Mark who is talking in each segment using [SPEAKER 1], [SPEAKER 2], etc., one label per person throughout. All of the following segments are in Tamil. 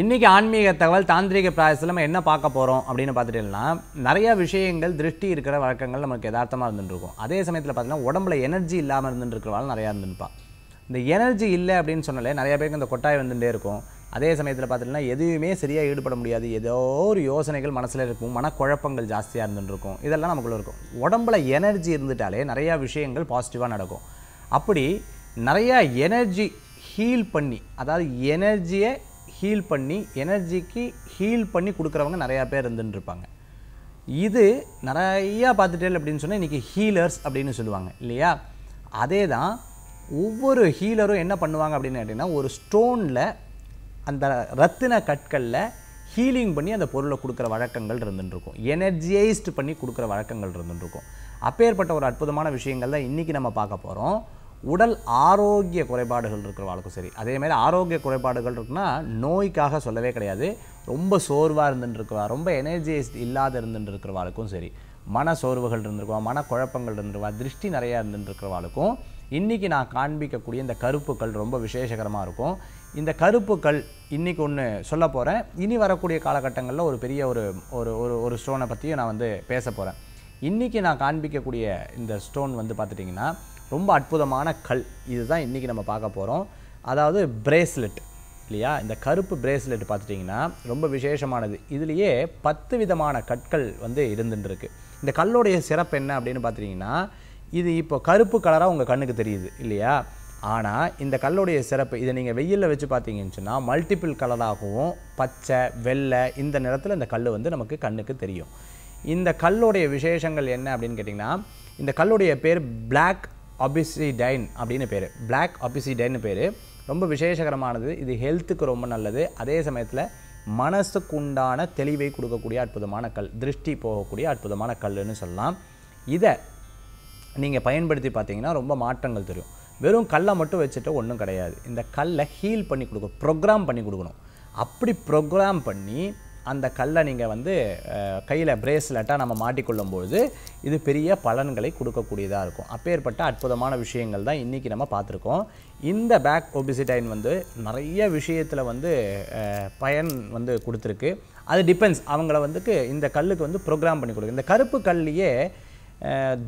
[SPEAKER 1] இன்றைக்கி ஆன்மீக தகவல் தாந்திரிக பிராயசத்தில் நம்ம என்ன பார்க்க போகிறோம் அப்படின்னு பார்த்துட்டீங்கன்னா நிறையா விஷயங்கள் திருஷ்டி இருக்கிற வழக்கங்கள் நமக்கு யதார்த்தமாக இருந்துருக்கும் அதே சமயத்தில் பார்த்தீங்கன்னா உடம்புல எனர்ஜி இல்லாமல் இருந்துருக்கிறவாள் நிறையா இருந்துருப்பா இந்த எனர்ஜி இல்லை அப்படின்னு சொன்னாலே நிறையா பேருக்கு இந்த கொட்டாய் வந்துட்டே இருக்கும் அதே சமயத்தில் பார்த்தீங்கன்னா எதுவுமே சரியாக ஈடுபட முடியாது ஏதோ ஒரு யோசனைகள் மனசில் இருக்கும் மனக்குழப்பங்கள் ஜாஸ்தியாக இருந்துருக்கும் இதெல்லாம் நமக்குள்ளே இருக்கும் உடம்புல எனர்ஜி இருந்துட்டாலே நிறையா விஷயங்கள் பாசிட்டிவாக நடக்கும் அப்படி நிறையா எனர்ஜி ஹீல் பண்ணி அதாவது எனர்ஜியை ஹீல் பண்ணி எனர்ஜிக்கு ஹீல் பண்ணி கொடுக்குறவங்க நிறையா பேர் இருந்துருப்பாங்க இது நிறையா பார்த்துட்டே அப்படின்னு சொன்னால் இன்றைக்கி ஹீலர்ஸ் அப்படின்னு சொல்லுவாங்க இல்லையா அதே தான் ஒவ்வொரு ஹீலரும் என்ன பண்ணுவாங்க அப்படின்னு கேட்டிங்கன்னா ஒரு ஸ்டோனில் அந்த ரத்தின கற்களில் ஹீலிங் பண்ணி அந்த பொருளை கொடுக்குற வழக்கங்கள் இருந்துட்டுருக்கும் எனர்ஜைஸ்டு பண்ணி கொடுக்குற வழக்கங்கள் இருந்துட்டுருக்கும் அப்பேற்பட்ட ஒரு அற்புதமான விஷயங்கள் தான் இன்றைக்கி நம்ம பார்க்க போகிறோம் உடல் ஆரோக்கிய குறைபாடுகள் இருக்கிறவாளுக்கும் சரி அதே மாதிரி ஆரோக்கிய குறைபாடுகள் இருக்குன்னா நோய்க்காக சொல்லவே கிடையாது ரொம்ப சோர்வாக இருந்துட்டுருக்குவா ரொம்ப எனர்ஜிஸ் இல்லாத வாழ்க்கும் சரி மன சோர்வுகள் இருந்திருக்குவா மனக்குழப்பங்கள் இருந்துருவா திருஷ்டி நிறையா வாழ்க்கும் இன்றைக்கி நான் காண்பிக்கக்கூடிய இந்த கருப்புக்கள் ரொம்ப விசேஷகரமாக இருக்கும் இந்த கருப்புக்கள் இன்றைக்கி ஒன்று சொல்ல போகிறேன் இனி வரக்கூடிய காலகட்டங்களில் ஒரு பெரிய ஒரு ஒரு ஒரு ஒரு ஸ்டோனை பற்றியும் நான் வந்து பேச போகிறேன் இன்றைக்கி நான் காண்பிக்கக்கூடிய இந்த ஸ்டோன் வந்து பார்த்துட்டிங்கன்னா ரொம்ப அற்புதமான கல் இதுதான் இன்றைக்கி நம்ம பார்க்க போகிறோம் அதாவது பிரேஸ்லெட் இல்லையா இந்த கருப்பு பிரேஸ்லெட் பார்த்துட்டிங்கன்னா ரொம்ப விசேஷமானது இதுலேயே பத்து விதமான கற்கள் வந்து இருந்துட்டுருக்கு இந்த கல்லுடைய சிறப்பு என்ன அப்படின்னு பார்த்துட்டிங்கன்னா இது இப்போ கருப்பு கலராக உங்கள் கண்ணுக்கு தெரியுது இல்லையா ஆனால் இந்த கல்லுடைய சிறப்பு இதை நீங்கள் வெயிலில் வச்சு பார்த்தீங்கன்னு சொன்னால் மல்டிபிள் கலராகவும் பச்சை வெள்ளை இந்த நிறத்தில் இந்த கல் வந்து நமக்கு கண்ணுக்கு தெரியும் இந்த கல்லுடைய விசேஷங்கள் என்ன அப்படின்னு கேட்டிங்கன்னா இந்த கல்லுடைய பேர் பிளாக் ஆபிசிடைன் அப்படின்னு பேர் பிளாக் ஆபிசிடைன்னு பேர் ரொம்ப விசேஷகரமானது இது ஹெல்த்துக்கு ரொம்ப நல்லது அதே சமயத்தில் மனசுக்குண்டான தெளிவை கொடுக்கக்கூடிய அற்புதமான கல் திருஷ்டி போகக்கூடிய அற்புதமான கல்லுன்னு சொல்லலாம் இதை நீங்கள் பயன்படுத்தி பார்த்தீங்கன்னா ரொம்ப மாற்றங்கள் தெரியும் வெறும் கல்லை மட்டும் வச்சுட்டு ஒன்றும் கிடையாது இந்த கல்லை ஹீல் பண்ணி கொடுக்கணும் ப்ரோக்ராம் பண்ணி கொடுக்கணும் அப்படி ப்ரோக்ராம் பண்ணி அந்த கல்லை நீங்கள் வந்து கையில் பிரேஸ்லெட்டாக நம்ம மாட்டிக்கொள்ளும்போது இது பெரிய பலன்களை கொடுக்கக்கூடியதாக இருக்கும் அப்பேற்பட்ட அற்புதமான விஷயங்கள் தான் இன்றைக்கி நம்ம பார்த்துருக்கோம் இந்த பேக் ஒபிசிடைன் வந்து நிறைய விஷயத்தில் வந்து பயன் வந்து கொடுத்துருக்கு அது டிபெண்ட்ஸ் அவங்கள வந்துக்கு இந்த கல்லுக்கு வந்து ப்ரோக்ராம் பண்ணி கொடுக்கு இந்த கருப்பு கல்லையே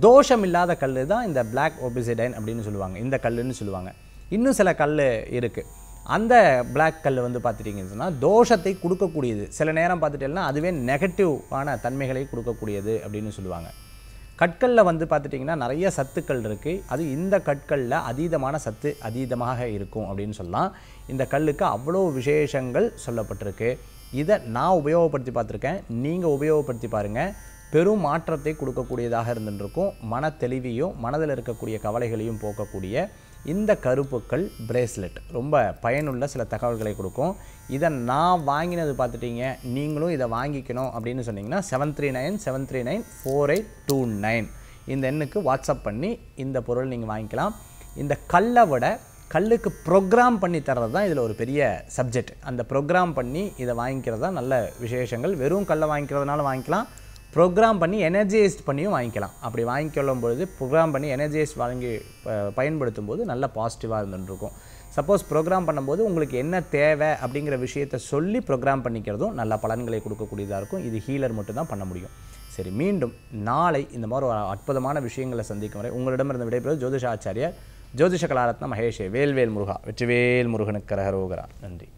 [SPEAKER 1] தோஷம் இல்லாத கல் தான் இந்த பிளாக் ஒபிசிடைன் அப்படின்னு சொல்லுவாங்க இந்த கல்லுன்னு சொல்லுவாங்க இன்னும் சில கல் இருக்குது அந்த பிளாக் கல் வந்து பார்த்துட்டிங்கன்னு சொன்னால் தோஷத்தை கொடுக்கக்கூடியது சில நேரம் பார்த்துட்டேன்னா அதுவே நெகட்டிவான தன்மைகளை கொடுக்கக்கூடியது அப்படின்னு சொல்லுவாங்க கற்களில் வந்து பார்த்துட்டிங்கன்னா நிறைய சத்துக்கள் இருக்குது அது இந்த கற்களில் அதீதமான சத்து அதீதமாக இருக்கும் அப்படின்னு சொல்லலாம் இந்த கல்லுக்கு அவ்வளோ விசேஷங்கள் சொல்லப்பட்டிருக்கு இதை நான் உபயோகப்படுத்தி பார்த்துருக்கேன் நீங்கள் உபயோகப்படுத்தி பாருங்கள் பெரும் மாற்றத்தை கொடுக்கக்கூடியதாக இருந்துருக்கும் மன தெளிவையும் மனதில் இருக்கக்கூடிய கவலைகளையும் போக்கக்கூடிய இந்த கருப்புக்கள் பிரேஸ்லெட் ரொம்ப பயனுள்ள சில தகவல்களை கொடுக்கும் இதை நான் வாங்கினது பார்த்துட்டீங்க நீங்களும் இதை வாங்கிக்கணும் அப்படின்னு சொன்னீங்கன்னா seven three nine seven three nine four eight two nine இந்த எண்ணுக்கு வாட்ஸ்அப் பண்ணி இந்த பொருள் நீங்கள் வாங்கிக்கலாம் இந்த கல்லை விட கல்லுக்கு ப்ரோக்ராம் பண்ணி தர்றது தான் இதில் ஒரு பெரிய சப்ஜெக்ட் அந்த ப்ரோக்ராம் பண்ணி இதை வாங்கிக்கிறது தான் நல்ல விசேஷங்கள் வெறும் கல்லை வாங்கிக்கிறதுனால வாங்கிக்கலாம் ப்ரோக்ராம் பண்ணி எனர்ஜைஸ்ட் பண்ணியும் வாங்கிக்கலாம் அப்படி வாங்கிக்கொள்ளும் பொழுது ப்ரோக்ராம் பண்ணி எனர்ஜைஸ்ட் வாங்கி பயன்படுத்தும் போது நல்ல பாசிட்டிவாக இருந்துட்டுருக்கும் சப்போஸ் ப்ரோக்ராம் பண்ணும்போது உங்களுக்கு என்ன தேவை அப்படிங்கிற விஷயத்தை சொல்லி ப்ரோக்ராம் பண்ணிக்கிறதும் நல்ல பலன்களை கொடுக்கக்கூடியதாக இருக்கும் இது ஹீலர் மட்டும்தான் பண்ண முடியும் சரி மீண்டும் நாளை இந்த மாதிரி ஒரு அற்புதமான விஷயங்களை சந்திக்கும் வரை உங்களிடமிருந்து விடைபெறுவது ஜோதிஷாச்சாரியர் ஜோதிஷ கலாரத்ன மகேஷே வேல்வேல் முருகா வெற்றிவேல் முருகனுக்கு கரகரோகரா நன்றி